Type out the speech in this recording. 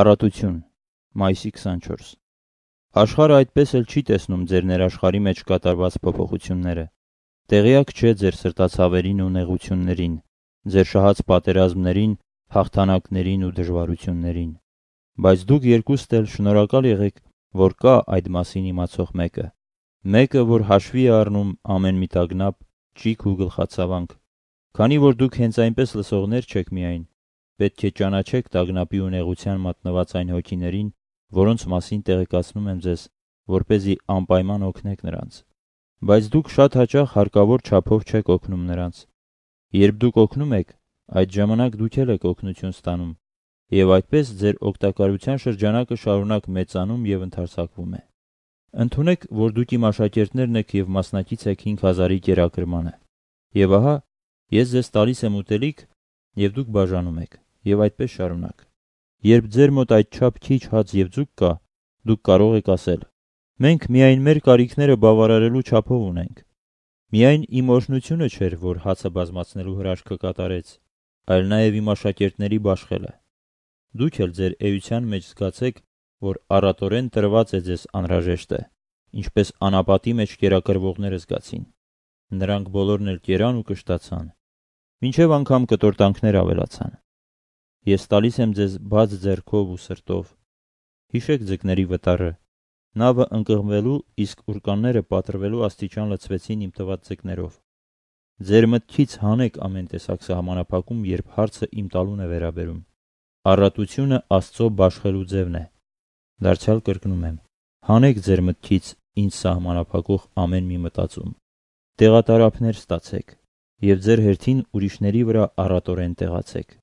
Առատություն, մայիսի 24։ Աշխարհը այդպես էլ չի տեսնում ձեր ներաշխարի մեջ կատարված փոփոխությունները։ Տեղյակ չէ ձեր սրտացավերին ու նեղություններին, ձեր շահած պատերազմներին, հաղթանակներին ու դժվարություններին։ Բայց դուք երկուստ էլ շնորհակալ եղեք, որ կա այդ մասին իմացող մեկը։ Մեկը, որ հաշվի է առնում ամեն մի տագնապ, ճիք ու գլխացավանք։ Քանի որ դուք հենց այնպես լսողներ չեք միայն, Պետք է ճանաչեք տագնապի ունեղության մատնված այն հոգիներին, որոնց մասին տեղեկացնում եմ ձեզ, որ เป զի անպայման օգնեք նրանց։ Բայց դուք շատ հաճախ հարկավոր չափով չեք օգնում նրանց։ Երբ դուք օգնում եք, այդ ժամանակ դուք էլ եք օգնություն ստանում, եւ այդպես ձեր օգտակարության շրջանակը շարունակ մեծանում եւ ընդարձակվում է։ Ընթունեք, որ դուք իմ աշակերտներն եք եւ մասնակից եք 5000-ի կերակրմանը։ Եվ ահա, ես ձեզ տալիս եմ ուտելիք, եւ դուք բաժանում եք եւ այդպես շարունակ։ Երբ ձեր մոտ այդչափ քիչ հաց եւ ձուկ կա, դուք կարող եք ասել. Մենք միայն մեր կարիքները բավարարելու չափով ունենք։ Միայն իմ օշնությունը չէր, որ հացը բազմացնելու հրաշքը կատարեց, այլ նաև իմ աշակերտների բաշխելը։ Դուք էլ ձեր էության մեջ զգացեք, որ առատորեն տրված է ձեզ անհրաժեշտը, ինչպես անապատի մեջ կերակրվողները զգացին։ Նրանք բոլորն էլ կերան ու կշտացան։ Մինչև անգամ կտորտանքներ ավելացան։ Ես տալիս եմ ձեզ բաց ձեռքով ու սրտով։ Հիշեք ձկների վտարը։ Նավը ընկղմվելու, իսկ ուրկանները պատրվելու աստիճան լցվեցին իմ տված ձկներով։ Ձեր մտքից հանեք ամեն տեսակ սահմանափակում, երբ հարցը իմ տալուն է վերաբերում։ Առատությունը Աստծո բաշխելու ձևն է։ Դարձյալ կրկնում եմ. հանեք ձեր մտքից ինձ սահմանափակող ամեն մի մտածում։ Տեղատարափներ ստացեք եւ ձեր հերթին ուրիշների վրա առատորեն տեղացեք։